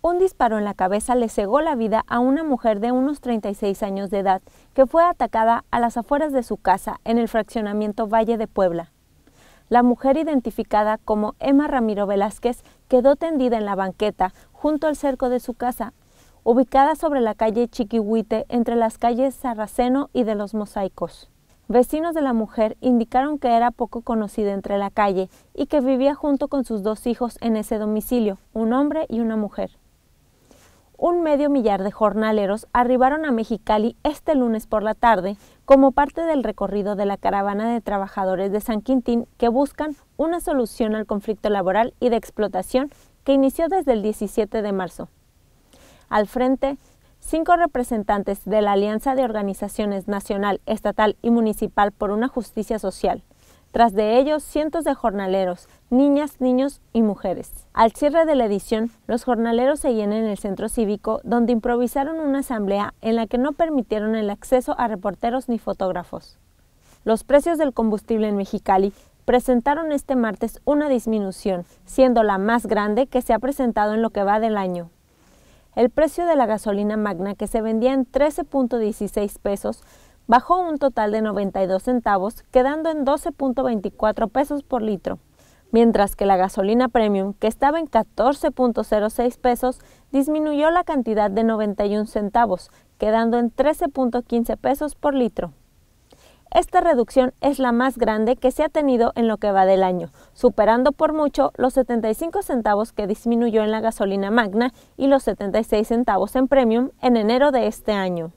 Un disparo en la cabeza le cegó la vida a una mujer de unos 36 años de edad que fue atacada a las afueras de su casa en el fraccionamiento Valle de Puebla. La mujer identificada como Emma Ramiro Velázquez quedó tendida en la banqueta junto al cerco de su casa, ubicada sobre la calle Chiquihuite entre las calles Sarraceno y de los Mosaicos. Vecinos de la mujer indicaron que era poco conocida entre la calle y que vivía junto con sus dos hijos en ese domicilio, un hombre y una mujer un medio millar de jornaleros arribaron a Mexicali este lunes por la tarde como parte del recorrido de la caravana de trabajadores de San Quintín que buscan una solución al conflicto laboral y de explotación que inició desde el 17 de marzo. Al frente, cinco representantes de la Alianza de Organizaciones Nacional, Estatal y Municipal por una Justicia Social, tras de ellos cientos de jornaleros, niñas, niños y mujeres. Al cierre de la edición, los jornaleros se llenan el centro cívico donde improvisaron una asamblea en la que no permitieron el acceso a reporteros ni fotógrafos. Los precios del combustible en Mexicali presentaron este martes una disminución, siendo la más grande que se ha presentado en lo que va del año. El precio de la gasolina magna que se vendía en 13.16 pesos bajó un total de 92 centavos, quedando en 12.24 pesos por litro, mientras que la gasolina premium, que estaba en 14.06 pesos, disminuyó la cantidad de 91 centavos, quedando en 13.15 pesos por litro. Esta reducción es la más grande que se ha tenido en lo que va del año, superando por mucho los 75 centavos que disminuyó en la gasolina magna y los 76 centavos en premium en enero de este año.